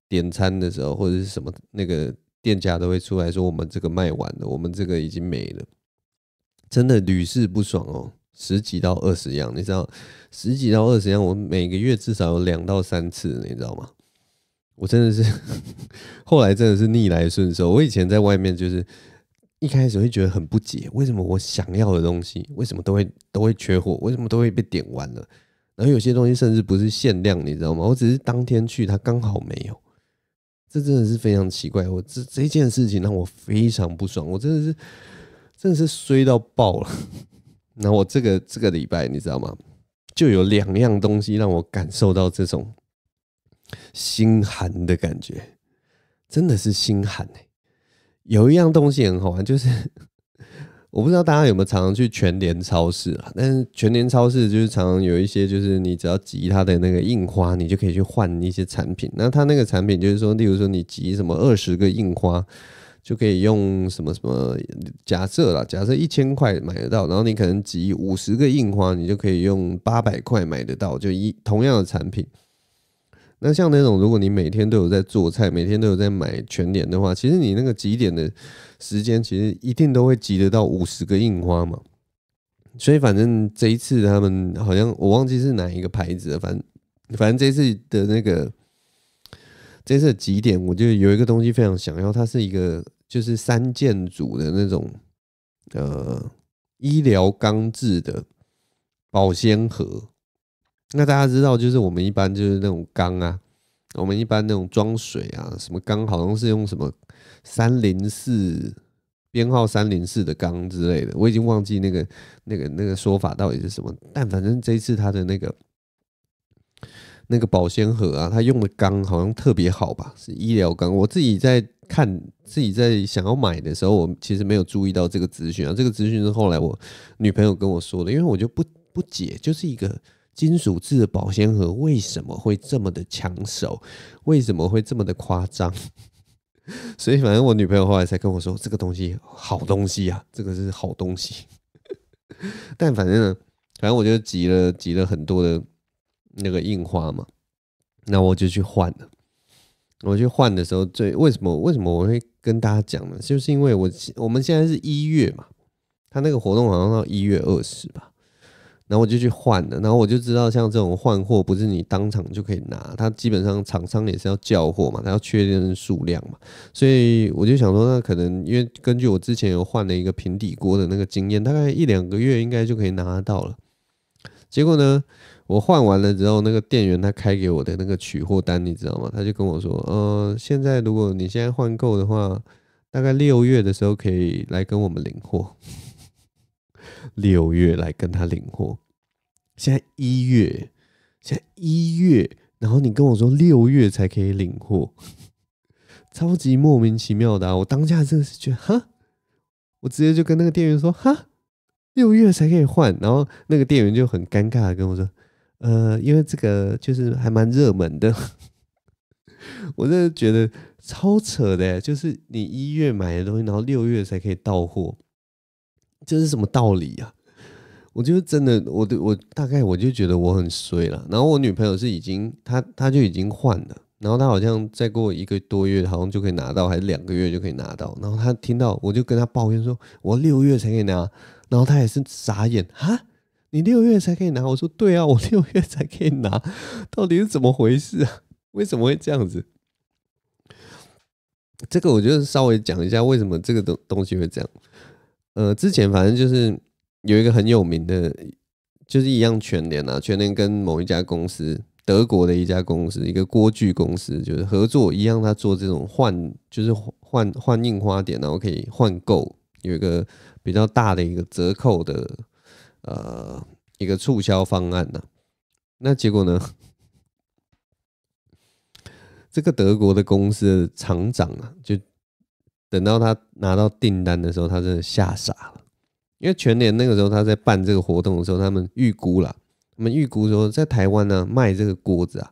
A: 点餐的时候或者是什么那个店家都会出来说我们这个卖完了，我们这个已经没了，真的屡试不爽哦，十几到二十样，你知道，十几到二十样，我每个月至少有两到三次，你知道吗？我真的是 后来真的是逆来顺受，我以前在外面就是。一开始会觉得很不解，为什么我想要的东西，为什么都会都会缺货，为什么都会被点完了？然后有些东西甚至不是限量，你知道吗？我只是当天去，它刚好没有。这真的是非常奇怪。我这这件事情让我非常不爽，我真的是真的是衰到爆了。那 我这个这个礼拜，你知道吗？就有两样东西让我感受到这种心寒的感觉，真的是心寒哎。有一样东西很好玩，就是我不知道大家有没有常常去全联超市啊？但是全联超市就是常常有一些，就是你只要集它的那个印花，你就可以去换一些产品。那它那个产品就是说，例如说你集什么二十个印花，就可以用什么什么假设啦，假设一千块买得到，然后你可能集五十个印花，你就可以用八百块买得到，就一同样的产品。那像那种，如果你每天都有在做菜，每天都有在买全点的话，其实你那个集点的时间，其实一定都会集得到五十个印花嘛。所以反正这一次他们好像我忘记是哪一个牌子了，反正反正这次的那个这次的几点，我就有一个东西非常想要，它是一个就是三件组的那种呃医疗钢制的保鲜盒。那大家知道，就是我们一般就是那种缸啊，我们一般那种装水啊，什么缸好像是用什么三零四编号三零四的缸之类的，我已经忘记那个那个那个说法到底是什么。但反正这次他的那个那个保鲜盒啊，他用的缸好像特别好吧，是医疗缸。我自己在看，自己在想要买的时候，我其实没有注意到这个资讯啊。这个资讯是后来我女朋友跟我说的，因为我就不不解，就是一个。金属制的保鲜盒为什么会这么的抢手？为什么会这么的夸张？所以反正我女朋友后来才跟我说：“这个东西好东西啊，这个是好东西。”但反正呢，反正我就集了集了很多的那个印花嘛，那我就去换了。我去换的时候，最为什么为什么我会跟大家讲呢？就是因为我我们现在是一月嘛，他那个活动好像到一月二十吧。然后我就去换了，然后我就知道像这种换货不是你当场就可以拿，它基本上厂商也是要叫货嘛，它要确认数量嘛，所以我就想说，那可能因为根据我之前有换了一个平底锅的那个经验，大概一两个月应该就可以拿到了。结果呢，我换完了之后，那个店员他开给我的那个取货单，你知道吗？他就跟我说，呃，现在如果你现在换购的话，大概六月的时候可以来跟我们领货。六月来跟他领货，现在一月，现在一月，然后你跟我说六月才可以领货，超级莫名其妙的。我当下真的是觉得，哈，我直接就跟那个店员说，哈，六月才可以换。然后那个店员就很尴尬的跟我说，呃，因为这个就是还蛮热门的。我真的觉得超扯的，就是你一月买的东西，然后六月才可以到货。这是什么道理呀？我就真的，我的我大概我就觉得我很衰了。然后我女朋友是已经，她她就已经换了。然后她好像再过一个多月，好像就可以拿到，还是两个月就可以拿到。然后她听到，我就跟她抱怨说：“我六月才可以拿。”然后她也是傻眼啊！你六月才可以拿？我说：“对啊，我六月才可以拿。”到底是怎么回事啊？为什么会这样子？这个我就是稍微讲一下，为什么这个东东西会这样。呃，之前反正就是有一个很有名的，就是一样全年啊，全年跟某一家公司，德国的一家公司，一个锅具公司，就是合作一样，他做这种换，就是换换印花点，然后可以换购，有一个比较大的一个折扣的，呃，一个促销方案呢。那结果呢，这个德国的公司厂长啊，就。等到他拿到订单的时候，他真的吓傻了，因为全年那个时候他在办这个活动的时候，他们预估了，他们预估说在台湾呢卖这个锅子啊，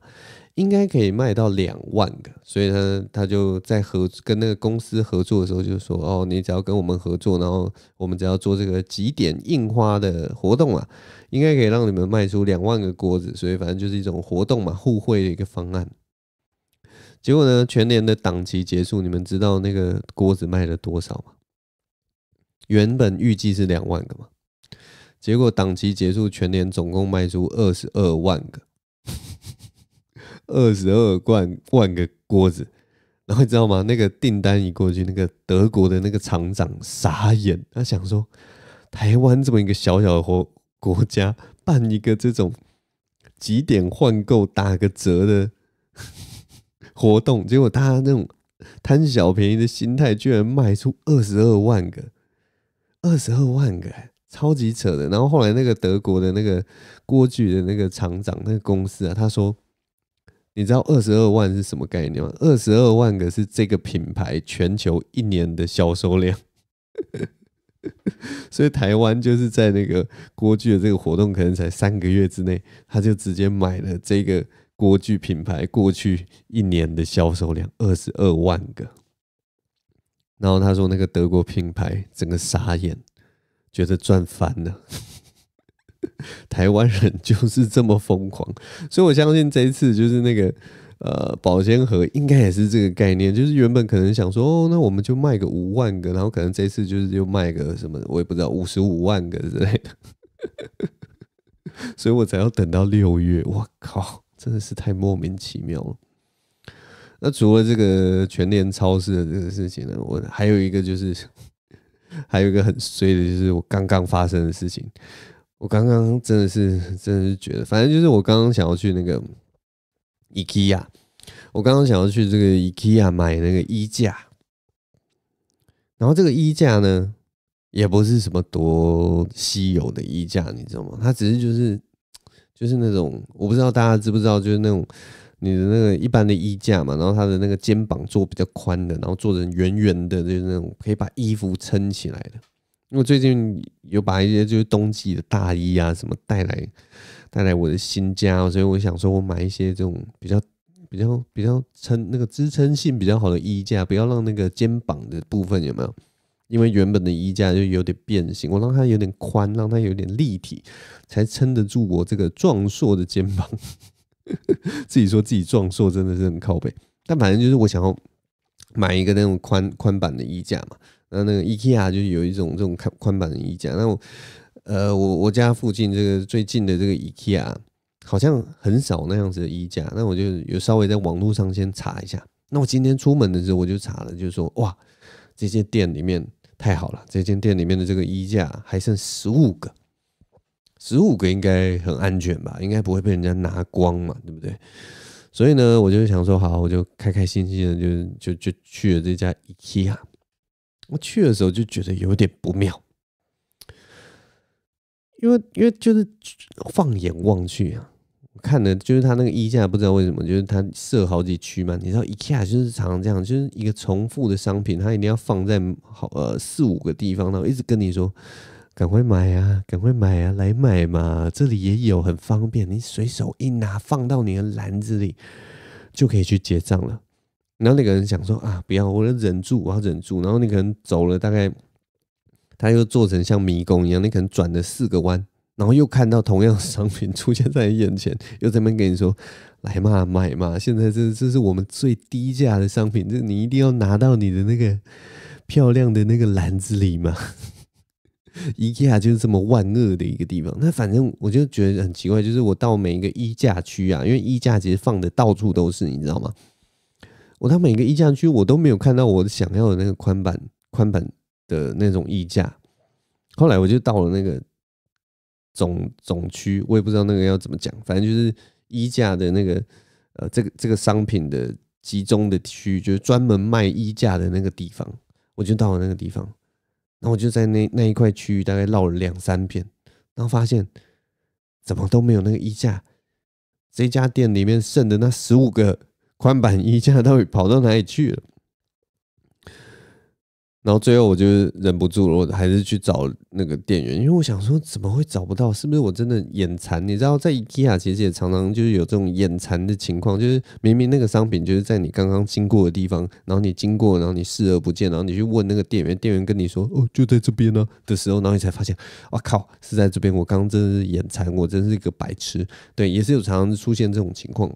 A: 应该可以卖到两万个，所以他他就在合跟那个公司合作的时候就说，哦你只要跟我们合作，然后我们只要做这个几点印花的活动啊，应该可以让你们卖出两万个锅子，所以反正就是一种活动嘛，互惠的一个方案。结果呢？全年的档期结束，你们知道那个锅子卖了多少吗？原本预计是两万个嘛，结果档期结束，全年总共卖出二十二万个，二十二罐万个锅子。然后你知道吗？那个订单一过去，那个德国的那个厂长傻眼，他想说：台湾这么一个小小的国国家，办一个这种几点换购打个折的。活动结果，大家那种贪小便宜的心态，居然卖出二十二万个，二十二万个，超级扯的。然后后来那个德国的那个锅具的那个厂长，那个公司啊，他说：“你知道二十二万是什么概念吗？二十二万个是这个品牌全球一年的销售量。”所以台湾就是在那个锅具的这个活动，可能才三个月之内，他就直接买了这个。国具品牌过去一年的销售量二十二万个，然后他说那个德国品牌整个傻眼，觉得赚翻了。台湾人就是这么疯狂，所以我相信这次就是那个呃保鲜盒应该也是这个概念，就是原本可能想说哦那我们就卖个五万个，然后可能这次就是又卖个什么我也不知道五十五万个之类的，所以我才要等到六月，我靠。真的是太莫名其妙了。那除了这个全联超市的这个事情呢，我还有一个就是，还有一个很衰的就是我刚刚发生的事情。我刚刚真的是真的是觉得，反正就是我刚刚想要去那个 IKEA，我刚刚想要去这个 IKEA 买那个衣架。然后这个衣架呢，也不是什么多稀有的衣架，你知道吗？它只是就是。就是那种我不知道大家知不知道，就是那种你的那个一般的衣架嘛，然后它的那个肩膀做比较宽的，然后做成圆圆的，就是那种可以把衣服撑起来的。因为最近有把一些就是冬季的大衣啊什么带来带来我的新家，所以我想说我买一些这种比较比较比较撑那个支撑性比较好的衣架，不要让那个肩膀的部分有没有？因为原本的衣架就有点变形，我让它有点宽，让它有点立体，才撑得住我这个壮硕的肩膀。自己说自己壮硕真的是很靠背，但反正就是我想要买一个那种宽宽版的衣架嘛。那那个 IKEA 就有一种这种宽宽版的衣架。那我呃，我我家附近这个最近的这个 IKEA 好像很少那样子的衣架。那我就有稍微在网络上先查一下。那我今天出门的时候我就查了，就说哇，这些店里面。太好了，这间店里面的这个衣架还剩十五个，十五个应该很安全吧？应该不会被人家拿光嘛，对不对？所以呢，我就想说，好，我就开开心心的，就就就去了这家 IKEA。我去的时候就觉得有点不妙，因为因为就是放眼望去啊。看的，就是他那个衣架，不知道为什么，就是他设好几区嘛。你知道，一下，就是常常这样，就是一个重复的商品，他一定要放在好呃四五个地方然后一直跟你说，赶快买啊，赶快买啊，来买嘛，这里也有，很方便，你随手一拿，放到你的篮子里，就可以去结账了。然后那个人想说啊，不要，我要忍住，我要忍住。然后那个人走了，大概他又做成像迷宫一样，你可能转了四个弯。然后又看到同样的商品出现在你眼前，又这边跟你说：“来嘛，买嘛，现在这这是我们最低价的商品，这你一定要拿到你的那个漂亮的那个篮子里嘛。”宜家就是这么万恶的一个地方。那反正我就觉得很奇怪，就是我到每一个衣架区啊，因为衣架其实放的到处都是，你知道吗？我到每个衣架区，我都没有看到我想要的那个宽板宽板的那种衣架。后来我就到了那个。总总区，我也不知道那个要怎么讲，反正就是衣架的那个，呃，这个这个商品的集中的区域，就是专门卖衣架的那个地方。我就到了那个地方，然后我就在那那一块区域大概绕了两三遍，然后发现怎么都没有那个衣架。这家店里面剩的那十五个宽版衣架到底跑到哪里去了？然后最后我就忍不住了，我还是去找那个店员，因为我想说怎么会找不到？是不是我真的眼馋？你知道在 IKEA 其实也常常就是有这种眼馋的情况，就是明明那个商品就是在你刚刚经过的地方，然后你经过，然后你视而不见，然后你去问那个店员，店员跟你说哦就在这边呢的时候，然后你才发现，哇，靠是在这边，我刚刚真是眼馋，我真是一个白痴。对，也是有常常出现这种情况嘛。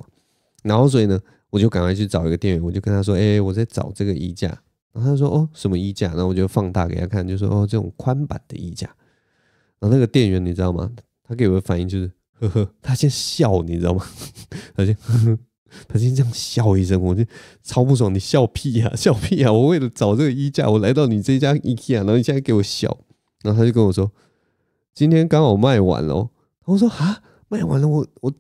A: 然后所以呢，我就赶快去找一个店员，我就跟他说，哎我在找这个衣架。然后他说：“哦，什么衣架？”然后我就放大给他看，就说：“哦，这种宽版的衣架。”然后那个店员你知道吗？他给我的反应就是呵呵，他先笑，你知道吗？他先他先这样笑一声，我就超不爽，你笑屁呀，笑屁呀！我为了找这个衣架，我来到你这家 IKEA，然后你现在给我笑。然后他就跟我说：“今天刚好卖完了。”我说：“啊，卖完了，我我。”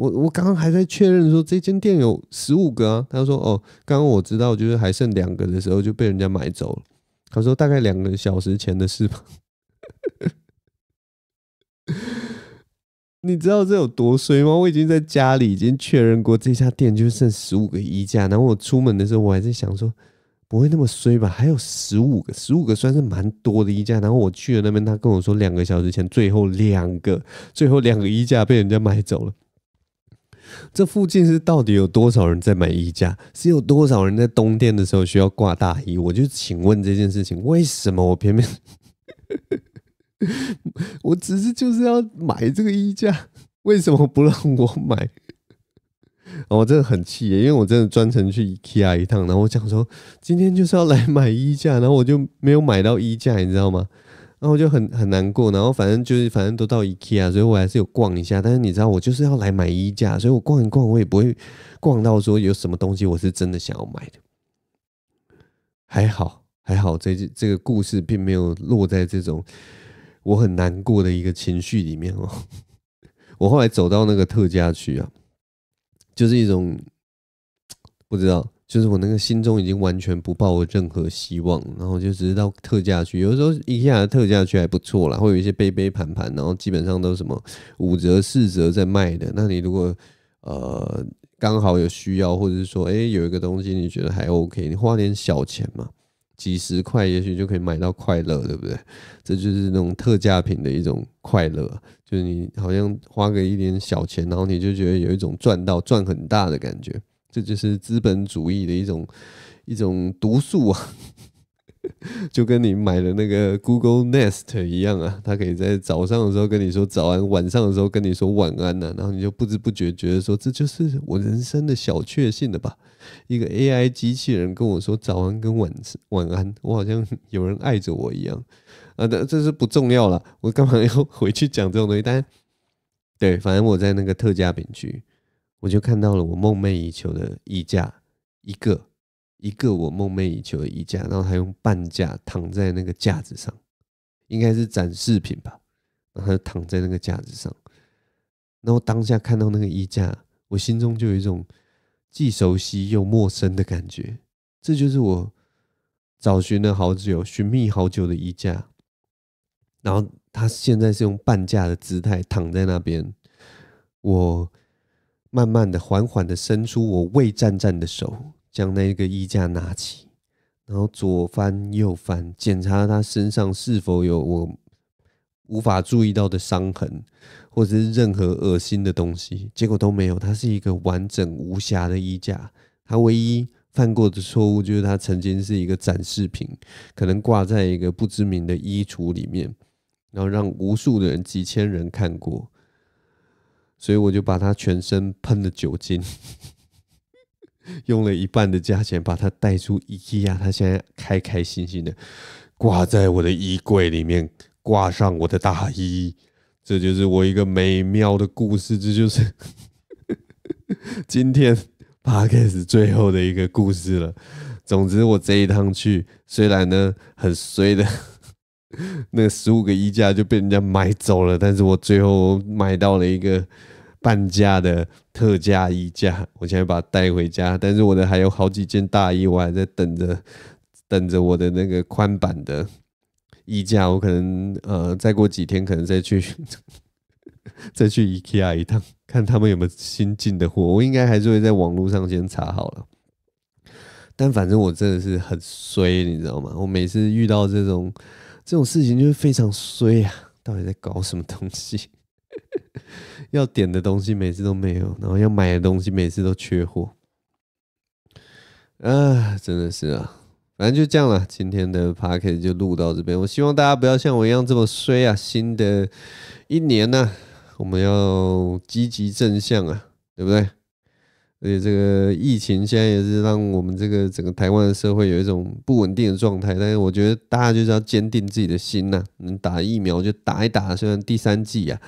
A: 我我刚刚还在确认说这间店有十五个啊，他说哦，刚刚我知道就是还剩两个的时候就被人家买走了。他说大概两个小时前的事吧，你知道这有多衰吗？我已经在家里已经确认过这家店就剩十五个衣架，然后我出门的时候我还在想说不会那么衰吧，还有十五个，十五个算是蛮多的衣架。然后我去了那边，他跟我说两个小时前最后两个最后两个衣架被人家买走了。这附近是到底有多少人在买衣架？是有多少人在冬天的时候需要挂大衣？我就请问这件事情，为什么我偏偏？我只是就是要买这个衣架，为什么不让我买？我真的很气耶！因为我真的专程去 IKEA 一趟，然后我想说今天就是要来买衣架，然后我就没有买到衣架，你知道吗？然后我就很很难过，然后反正就是反正都到 IKEA，所以我还是有逛一下。但是你知道，我就是要来买衣架，所以我逛一逛，我也不会逛到说有什么东西我是真的想要买的。还好，还好，这这个故事并没有落在这种我很难过的一个情绪里面哦。我后来走到那个特价区啊，就是一种不知道。就是我那个心中已经完全不抱任何希望，然后就只是到特价区。有时候一下特价区还不错啦，会有一些杯杯盘盘，然后基本上都是什么五折、四折在卖的。那你如果呃刚好有需要，或者是说哎有一个东西你觉得还 OK，你花点小钱嘛，几十块也许就可以买到快乐，对不对？这就是那种特价品的一种快乐，就是你好像花个一点小钱，然后你就觉得有一种赚到赚很大的感觉。这就是资本主义的一种一种毒素啊，就跟你买了那个 Google Nest 一样啊，它可以在早上的时候跟你说早安，晚上的时候跟你说晚安呢，然后你就不知不觉觉得说这就是我人生的小确幸了吧？一个 AI 机器人跟我说早安跟晚晚安，我好像有人爱着我一样啊！这这是不重要了，我干嘛要 回去讲这种东西？但对，反正我在那个特价品区。我就看到了我梦寐以求的衣架，一个一个我梦寐以求的衣架，然后他用半价躺在那个架子上，应该是展示品吧，然后躺在那个架子上，然后当下看到那个衣架，我心中就有一种既熟悉又陌生的感觉。这就是我找寻了好久、寻觅好久的衣架，然后他现在是用半价的姿态躺在那边，我。慢慢的，缓缓的伸出我未战战的手，将那个衣架拿起，然后左翻右翻，检查他身上是否有我无法注意到的伤痕，或者是任何恶心的东西。结果都没有，它是一个完整无瑕的衣架。他唯一犯过的错误就是他曾经是一个展示品，可能挂在一个不知名的衣橱里面，然后让无数的人、几千人看过。所以我就把它全身喷了酒精，用了一半的价钱把它带出伊利亚，他现在开开心心的挂在我的衣柜里面，挂上我的大衣，这就是我一个美妙的故事，这就是 今天 p 开始最后的一个故事了。总之，我这一趟去虽然呢很衰的，那十五个衣架就被人家买走了，但是我最后买到了一个。半价的特价衣架，我现在把它带回家。但是我的还有好几件大衣，我还在等着，等着我的那个宽版的衣架。我可能呃，再过几天可能再去 再去 IKEA 一趟，看他们有没有新进的货。我应该还是会在网络上先查好了。但反正我真的是很衰，你知道吗？我每次遇到这种这种事情，就是非常衰啊！到底在搞什么东西？要点的东西每次都没有，然后要买的东西每次都缺货，啊，真的是啊，反正就这样了。今天的 p a d c a s t 就录到这边，我希望大家不要像我一样这么衰啊。新的一年呢，我们要积极正向啊，对不对？而且这个疫情现在也是让我们这个整个台湾的社会有一种不稳定的状态，但是我觉得大家就是要坚定自己的心呐，能打疫苗就打一打，虽然第三季啊。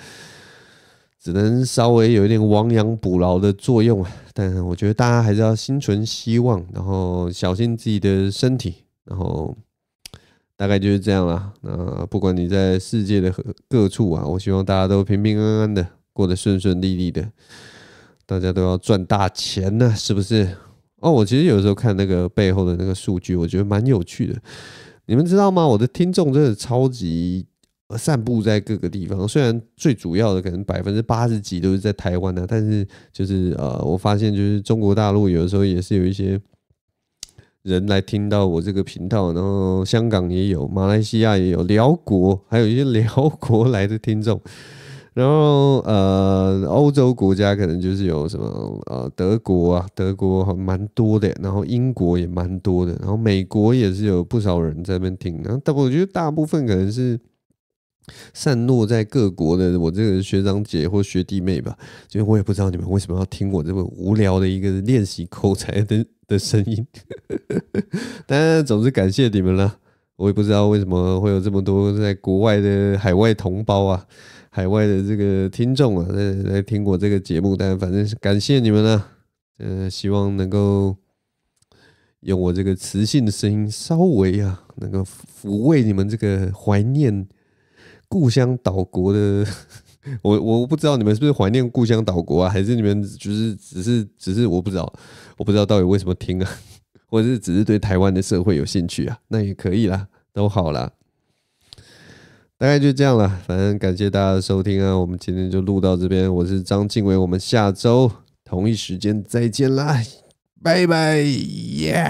A: 只能稍微有一点亡羊补牢的作用啊，但我觉得大家还是要心存希望，然后小心自己的身体，然后大概就是这样啦。那不管你在世界的各处啊，我希望大家都平平安安的，过得顺顺利利的。大家都要赚大钱呢，是不是？哦，我其实有时候看那个背后的那个数据，我觉得蛮有趣的。你们知道吗？我的听众真的超级。散布在各个地方，虽然最主要的可能百分之八十几都是在台湾呢，但是就是呃，我发现就是中国大陆有的时候也是有一些人来听到我这个频道，然后香港也有，马来西亚也有，辽国还有一些辽国来的听众，然后呃，欧洲国家可能就是有什么呃德国啊，德国蛮多的，然后英国也蛮多的，然后美国也是有不少人在那边听，然后但我觉得大部分可能是。散落在各国的我这个学长姐或学弟妹吧，因为我也不知道你们为什么要听我这么无聊的一个练习口才的的声音。但 总之感谢你们了，我也不知道为什么会有这么多在国外的海外同胞啊，海外的这个听众啊，在在听我这个节目。但反正是感谢你们了，呃，希望能够用我这个磁性的声音稍微啊，能够抚慰你们这个怀念。故乡岛国的，我我不知道你们是不是怀念故乡岛国啊，还是你们就是只是只是我不知道，我不知道到底为什么听啊，或者是只是对台湾的社会有兴趣啊，那也可以啦，都好啦。大概就这样了，反正感谢大家的收听啊，我们今天就录到这边，我是张静伟，我们下周同一时间再见啦，拜拜，耶。